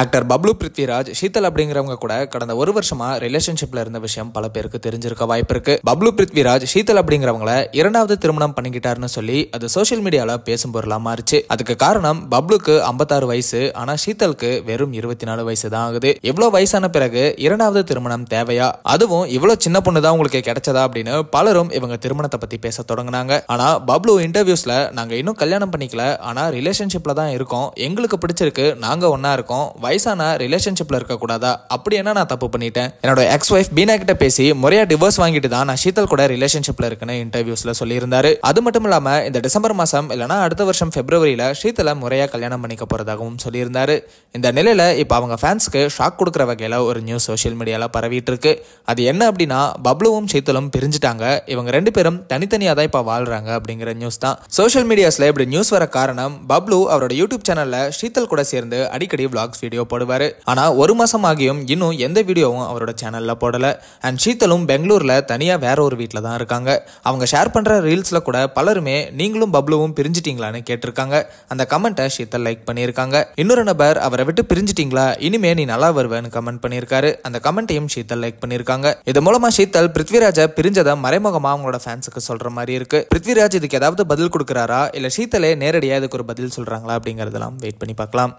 actor Bablu Prithviraj Sheetal அப்படிங்கிறவங்க கூட கடந்த ஒரு வருஷமா ரிலேஷன்ஷிப்ல இருந்த விஷயம் பல பேருக்கு தெரிஞ்சிருக்க வாய்ப்பு இருக்கு பப்ளு பிருத்விராஜ் ஷீதல் அப்படிங்கிறவங்கள இரண்டாவது திருமணம் பண்ணிக்கிட்டாருன்னு சொல்லி அது சோசியல் மீடியால பேசும் பொருளா மாறிச்சு அதுக்கு காரணம் பப்ளுக்கு ஐம்பத்தாறு வயசு ஆனா ஷீதலுக்கு வெறும் இருபத்தி நாலு வயசு தான் ஆகுது இவ்வளவு வயசான பிறகு இரண்டாவது திருமணம் தேவையா அதுவும் இவ்வளவு சின்ன பொண்ணு தான் உங்களுக்கு கிடைச்சதா அப்படின்னு பலரும் இவங்க திருமணத்தை பத்தி பேச தொடங்கினாங்க ஆனா பப்ளு இன்டர்வியூஸ்ல நாங்க இன்னும் கல்யாணம் பண்ணிக்கல ஆனா ரிலேஷன்ஷிப்ல தான் இருக்கோம் எங்களுக்கு பிடிச்சிருக்கு நாங்க ஒன்னா இருக்கோம் வயசான ரிலேஷன்ஷிப்பில் இருக்கக்கூடாதா அப்படி என்ன நான் தப்பு பண்ணிட்டேன் என்னோட எக்ஸ் ஒய்ஃப் பீனா கிட்ட பேசி முறையாக டிவோர்ஸ் வாங்கிட்டு தான் நான் சீதல் கூட ரிலேஷன்ஷிப்பில் இருக்குன்னு இன்டர்வியூஸ்ல சொல்லியிருந்தாரு அது மட்டும் இல்லாமல் இந்த டிசம்பர் மாதம் இல்லனா அடுத்த வருஷம் பிப்ரவரியில ஷீத்தலை முறையாக கல்யாணம் பண்ணிக்க போறதாகவும் சொல்லியிருந்தாரு இந்த நிலையில் இப்போ அவங்க ஃபேன்ஸ்க்கு ஷாக் கொடுக்குற வகையில் ஒரு நியூஸ் சோஷியல் மீடியாவில் பரவிட்டு இருக்கு அது என்ன அப்படின்னா பப்ளுவும் ஷீத்தலும் பிரிஞ்சுட்டாங்க இவங்க ரெண்டு பேரும் தனித்தனியாக தான் இப்போ வாழ்கிறாங்க அப்படிங்கிற நியூஸ் தான் சோஷியல் மீடியாஸில் இப்படி நியூஸ் வர காரணம் பப்ளு அவரோட யூடியூப் சேனலில் ஷீத்தல் கூட சேர்ந்து அடிக்கடி விளாக்ஸ் வீடியோ வீடியோ போடுவார் ஆனால் ஒரு மாதம் ஆகியும் இன்னும் எந்த வீடியோவும் அவரோட சேனலில் போடலை அண்ட் ஷீத்தலும் பெங்களூரில் தனியாக வேற ஒரு வீட்டில் தான் இருக்காங்க அவங்க ஷேர் பண்ணுற ரீல்ஸில் கூட பலருமே நீங்களும் பப்ளுவும் பிரிஞ்சிட்டீங்களான்னு கேட்டிருக்காங்க அந்த கமெண்ட்டை ஷீத்தல் லைக் பண்ணியிருக்காங்க இன்னொரு நபர் அவரை விட்டு பிரிஞ்சிட்டீங்களா இனிமே நீ நல்லா வருவேன்னு கமெண்ட் பண்ணியிருக்காரு அந்த கமெண்ட்டையும் ஷீத்தல் லைக் பண்ணியிருக்காங்க இது மூலமாக ஷீத்தல் பிருத்விராஜை பிரிஞ்சதை மறைமுகமாக அவங்களோட ஃபேன்ஸுக்கு சொல்கிற மாதிரி இருக்கு பிருத்விராஜ் இதுக்கு ஏதாவது பதில் கொடுக்குறாரா இல்லை சீத்தலே நேரடியாக இதுக்கு ஒரு பதில் சொல்கிறாங்களா அப்படிங்கிறதெல்லாம் வெயிட் பண்ணி பார்க்கலாம்